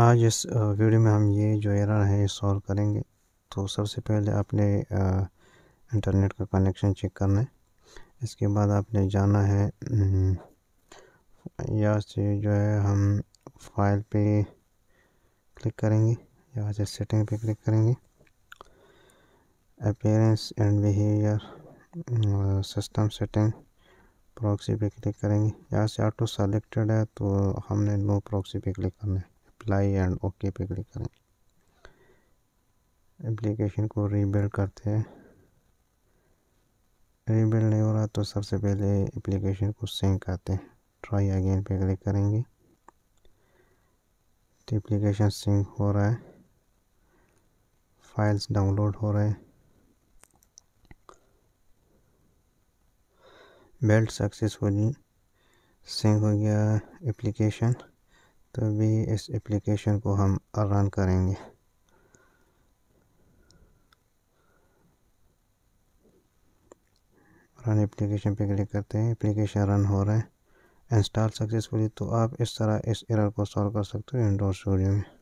आज इस वीडियो में हम ये जो एरर है ये सॉल्व करेंगे तो सबसे पहले आपने इंटरनेट का कनेक्शन चेक करना है इसके बाद आपने जाना है हम्म, यहाँ से जो है हम फाइल पे क्लिक करेंगे यहाँ से सेटिंग पे क्लिक करेंगे appearance and behaviour system setting proxy पे क्लिक करेंगे यहाँ से ऑटो सेलेक्टेड है तो हमने नो प्रॉक्सी पे क्लिक करना है अप्लाई एंड ओके पे क्लिक करें एप्लीकेशन को रीबिल्ड करते हैं रीबिल्ड नहीं हो रहा तो सबसे पहले एप्लीकेशन को सेंक करते हैं ट्राई अगेन पे क्लिक करेंगे तो एप्लीकेशन सिंक हो रहा है फाइल्स डाउनलोड हो रहे हैं बेल्ट सक्सेसफुली सिंक हो गया एप्लीकेशन तो अभी इस एप्लीकेशन को हम रन करेंगे रन एप्लीकेशन पे क्लिक करते हैं एप्लीकेशन रन हो रहा है इंस्टॉल सक्सेसफुली तो आप इस तरह इस एरर को सॉल्व कर सकते हो इंडोर स्टूडियो में